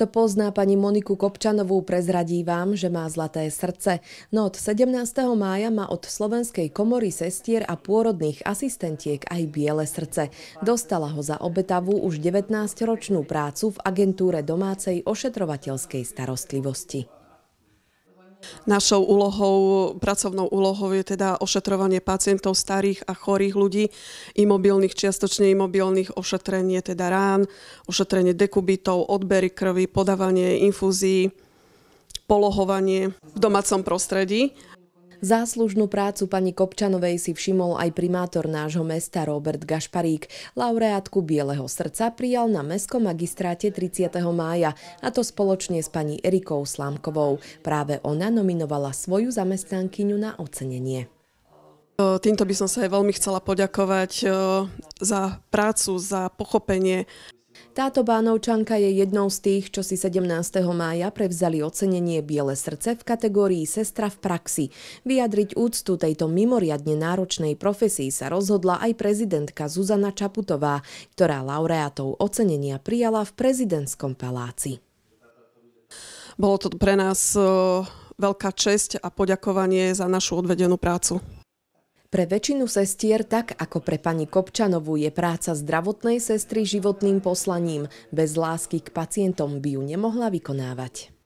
Kto pozná pani Moniku Kopčanovú, prezradí vám, že má zlaté srdce. No od 17. mája má od Slovenskej komory sestier a pôrodných asistentiek aj biele srdce. Dostala ho za obetavú už 19-ročnú prácu v agentúre domácej ošetrovateľskej starostlivosti. Našou úlohou, pracovnou úlohou je teda ošetrovanie pacientov starých a chorých ľudí, imobilných, čiastočne imobilných, ošetrenie teda rán, ošetrenie dekubitov, odbery krvi, podávanie infúzií, polohovanie v domácom prostredí. Záslužnú prácu pani Kopčanovej si všimol aj primátor nášho mesta Robert Gašparík. Laureátku Bieleho srdca prijal na Mestskom magistráte 30. mája, a to spoločne s pani Erikou Slámkovou. Práve ona nominovala svoju zamestnankyňu na ocenenie. Týmto by som sa aj veľmi chcela poďakovať za prácu, za pochopenie. Táto bánovčanka je jednou z tých, čo si 17. mája prevzali ocenenie Biele srdce v kategórii Sestra v praxi. Vyjadriť úctu tejto mimoriadne náročnej profesii sa rozhodla aj prezidentka Zuzana Čaputová, ktorá laureátov ocenenia prijala v prezidentskom paláci. Bolo to pre nás e, veľká česť a poďakovanie za našu odvedenú prácu. Pre väčšinu sestier, tak ako pre pani Kopčanovú, je práca zdravotnej sestry životným poslaním. Bez lásky k pacientom by ju nemohla vykonávať.